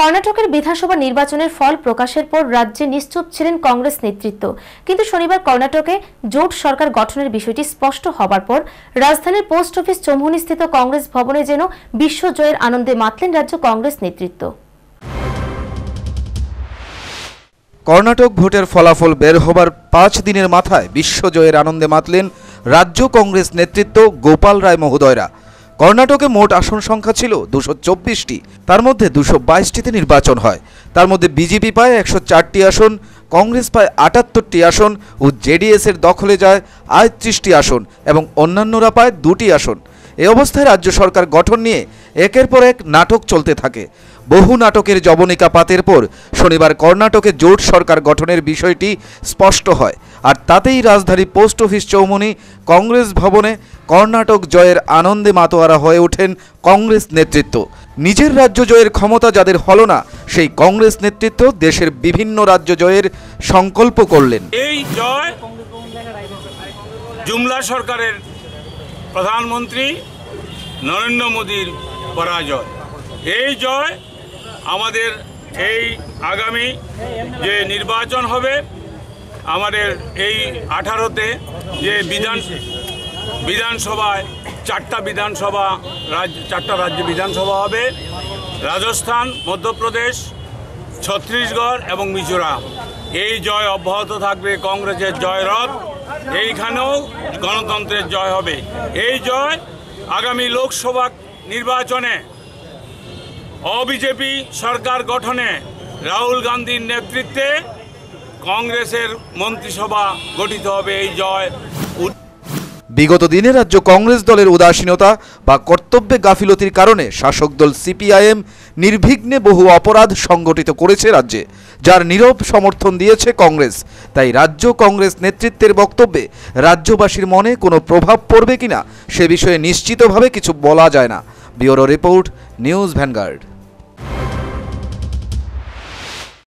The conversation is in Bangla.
কর্ণাটকের বিধানসভা নির্বাচনের ফল প্রকাশের পর রাজ্যে নিশ্চুপ ছিলেন কংগ্রেস নেতৃত্ব কিন্তু শনিবার কর্ণাটকে জোট সরকার গঠনের বিষয়টি স্পষ্ট হবার পর রাজধানীর পোস্ট অফিস চৌমুহনীস্থিত কংগ্রেস ভবনে যেন বিশ্বজয়ের আনন্দে মাতলেন রাজ্য কংগ্রেস নেতৃত্ব কর্ণাটক ভোটের ফলাফল বের হবার পাঁচ দিনের মাথায় বিশ্বজয়ের আনন্দে মাতলেন রাজ্য কংগ্রেস নেতৃত্ব গোপাল রায় মহোদয়রা কর্ণাটকে মোট আসন সংখ্যা ছিল দুশো চব্বিশটি তার মধ্যে দুশো বাইশটিতে নির্বাচন হয় তার মধ্যে বিজেপি পায় একশো চারটি আসন কংগ্রেস পায় আটাত্তরটি আসন ও জেডিএসের দখলে যায় আটত্রিশটি আসন এবং অন্যান্যরা পায় দুটি আসন এ অবস্থায় রাজ্য সরকার গঠন নিয়ে একের পর এক নাটক চলতে থাকে বহু নাটকের জবনিকা পাতের পর শনিবার কর্ণাটকে জোট সরকার গঠনের বিষয়টি স্পষ্ট হয় আর তাতেই রাজধানী পোস্ট অফিস চৌমনি কংগ্রেস ভবনে কর্ণাটক জয়ের আনন্দে মাতোয়ারা হয়ে ওঠেন কংগ্রেস নেতৃত্ব নিজের রাজ্য জয়ের ক্ষমতা যাদের হল না সেই কংগ্রেস নেতৃত্ব দেশের বিভিন্ন রাজ্য জয়ের সংকল্প করলেন এই জয় জুমলা সরকারের প্রধানমন্ত্রী নরেন্দ্র মোদীর পরাজয় এই জয় আমাদের এই আগামী যে নির্বাচন হবে আমাদের এই আঠারোতে যে বিধান বিধানসভায় চারটা বিধানসভা রাজ্য চারটা রাজ্য বিধানসভা হবে রাজস্থান মধ্যপ্রদেশ ছত্তিশগড় এবং মিজোরাম এই জয় অব্যাহত থাকবে কংগ্রেসের জয়রথ এইখানেও গণতন্ত্রের জয় হবে এই জয় আগামী লোকসভা নির্বাচনে অবিজেপি সরকার গঠনে রাহুল গান্ধীর নেতৃত্বে কংগ্রেসের মন্ত্রিসভা গঠিত হবে এই জয় বিগত দিনে রাজ্য কংগ্রেস দলের উদাসীনতা বা কর্তব্যে গাফিলতির কারণে শাসক দল সিপিআইএম নির্বিঘ্নে বহু অপরাধ সংগঠিত করেছে রাজ্যে যার নীরব সমর্থন দিয়েছে কংগ্রেস তাই রাজ্য কংগ্রেস নেতৃত্বের বক্তব্যে রাজ্যবাসীর মনে কোনো প্রভাব পড়বে কিনা সে বিষয়ে নিশ্চিতভাবে কিছু বলা যায় না ব্যুরো রিপোর্ট নিউজ ভ্যানগার্ড